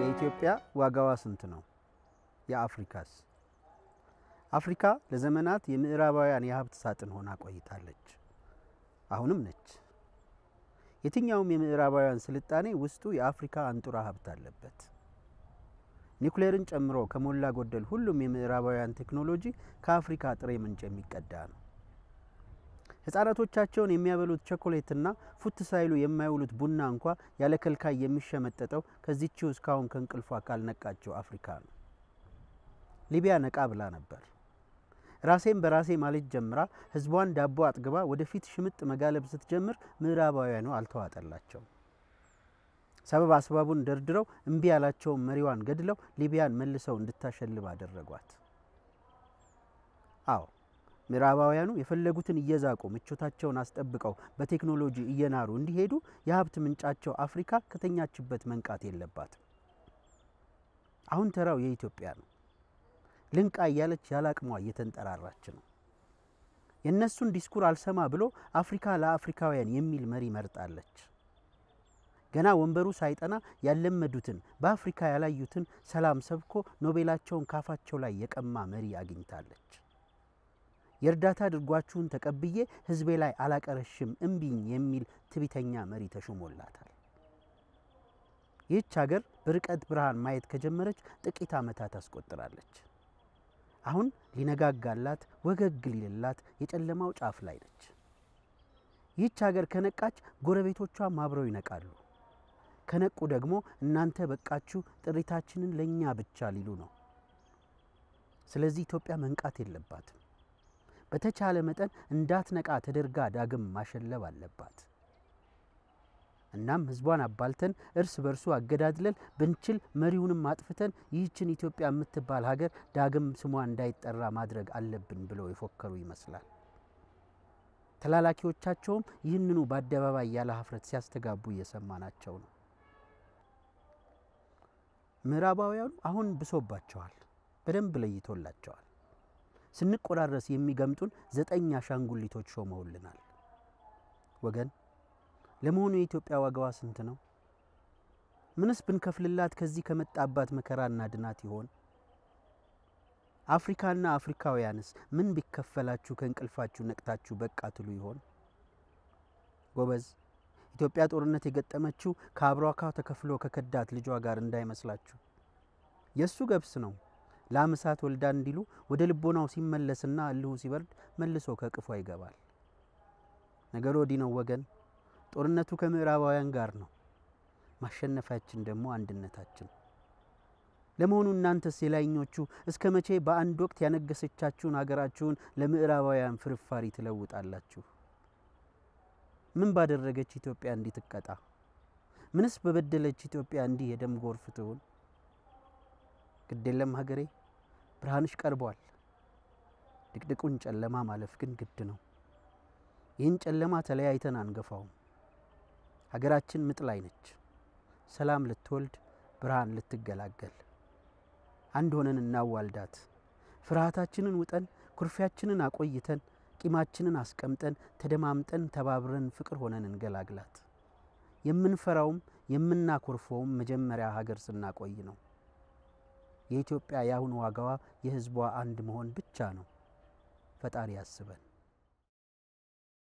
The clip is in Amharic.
የኢትዮጵያ ዋጋዋ ስንት ነው? የአፍሪካስ? አፍሪካ ለዘመናት የምዕራባውያን የሀብት ሳጥን ሆና ቆይታለች። አሁንም ነች። የትኛውም የምዕራባውያን ስልጣኔ ውስጡ የአፍሪካ አንጡራ ሀብት አለበት። ኒውክሌርን ጨምሮ ከሞላ ጎደል ሁሉም የምዕራባውያን ቴክኖሎጂ ከአፍሪካ ጥሬ ምንጭ የሚቀዳ ነው። ህጻናቶቻቸውን የሚያበሉት ቸኮሌትና ፉት ሳይሉ የማይውሉት ቡና እንኳ ያለ ከልካይ የሚሸመጠጠው ከዚችው እስካሁን ከእንቅልፏ ካልነቃቸው አፍሪካ ነው። ሊቢያ ነቃ ብላ ነበር። ራሴን በራሴ ማለት ጀምራ ህዝቧን ዳቦ አጥግባ ወደፊት ሽምጥ መጋለብ ስትጀምር ምዕራባውያኑ አልተዋጠላቸው። ሰበብ አስባቡን ደርድረው እምቢ ያላቸውን መሪዋን ገድለው ሊቢያን መልሰው እንድታሸልብ አደረጓት። አዎ ምዕራባውያኑ የፈለጉትን እየዛቁ ምቾታቸውን አስጠብቀው በቴክኖሎጂ እየናሩ እንዲሄዱ የሀብት ምንጫቸው አፍሪካ ከተኛችበት መንቃት የለባትም። አሁን ተራው የኢትዮጵያ ነው። ልንቃ እያለች አቅሟ እየተንጠራራች ነው። የእነሱን ዲስኩር አልሰማ ብሎ አፍሪካ ለአፍሪካውያን የሚል መሪ መርጣለች። ገና ወንበሩ ሳይጠና ያለመዱትን በአፍሪካ ያላዩትን ሰላም ሰብኮ ኖቤላቸውን ካፋቸው ላይ የቀማ መሪ አግኝታለች። የእርዳታ ድርጓችሁን ተቀብዬ ህዝቤ ላይ አላቀረሽም እምቢኝ የሚል ትቢተኛ መሪ ተሾሞላታል። ይህች ሀገር በርቀት ብርሃን ማየት ከጀመረች ጥቂት ዓመታት አስቆጥራለች። አሁን ሊነጋጋላት ወገግ ሊልላት የጨለማው ጫፍ ላይ ነች። ይህች ሀገር ከነቃች ጎረቤቶቿ ማብረው ይነቃሉ። ከነቁ ደግሞ እናንተ በቃችሁ፣ ጥሪታችንን ለእኛ ብቻ ሊሉ ነው። ስለዚህ ኢትዮጵያ መንቃት የለባትም። በተቻለ መጠን እንዳትነቃ ተደርጋ ዳግም ማሸለብ አለባት። እናም ህዝቧን አባልተን እርስ በርሱ አገዳድለን ብንችል መሪውንም አጥፍተን ይህችን ኢትዮጵያ የምትባል ሀገር ዳግም ስሟ እንዳይጠራ ማድረግ አለብን ብለው የፎከሩ ይመስላል። ተላላኪዎቻቸውም ይህንኑ በአደባባይ ያለ ሀፍረት ሲያስተጋቡ እየሰማናቸው ነው። ምዕራባውያኑ አሁን ብሶባቸዋል፣ በደንብ ለይቶላቸዋል። ስንቆራረስ የሚገምጡን ዘጠኝ አሻንጉሊቶች ሾመውልናል። ወገን ለመሆኑ የኢትዮጵያ ዋጋዋ ስንት ነው? ምንስ ብንከፍልላት ከዚህ ከመጣባት መከራና ድናት ይሆን? አፍሪካና አፍሪካውያንስ ምን ቢከፈላችሁ ከእንቅልፋችሁ ነቅታችሁ በቃ ትሉ ይሆን? ጎበዝ ኢትዮጵያ ጦርነት የገጠመችው ከአብሯካ ተከፍሎ ከከዳት ልጇ ጋር እንዳይመስላችሁ። የእሱ ገብስ ነው። ላምሳት ወልዳ እንዲሉ ወደ ልቦናው ሲመለስና እልሁ ሲበርድ መልሶ ከቅፏ ይገባል። ነገሩ ወዲህ ነው ወገን። ጦርነቱ ከምዕራባውያን ጋር ነው፣ ማሸነፊያችን ደግሞ አንድነታችን። ለመሆኑ እናንተስ የላይኞቹ እስከ መቼ በአንድ ወቅት ያነገሰቻችሁን አገራችሁን ለምዕራባውያን ፍርፋሪ ትለውጣላችሁ? ምን ባደረገች ኢትዮጵያ እንዲህ ትቀጣ? ምንስ በበደለች ኢትዮጵያ እንዲህ የደም ጎርፍ ትሆን? ግዴለም ሀገሬ ብርሃንሽ ቀርቧል። ድቅድቁን ጨለማ ማለፍ ግን ግድ ነው። ይህን ጨለማ ተለያይተን አንገፋውም። ሀገራችን ምጥ ላይ ነች። ሰላም ልትወልድ ብርሃን ልትገላገል አንድ ሆነን እናዋልዳት። ፍርሃታችንን ውጠን ኩርፊያችንን አቆይተን ቂማችንን አስቀምጠን ተደማምጠን ተባብረን ፍቅር ሆነን እንገላግላት። የምንፈራውም የምናኮርፈውም መጀመሪያ ሀገር ስናቆይ ነው። የኢትዮጵያ የአሁን ዋጋዋ የህዝቧ አንድ መሆን ብቻ ነው። ፈጣሪ ያስበን።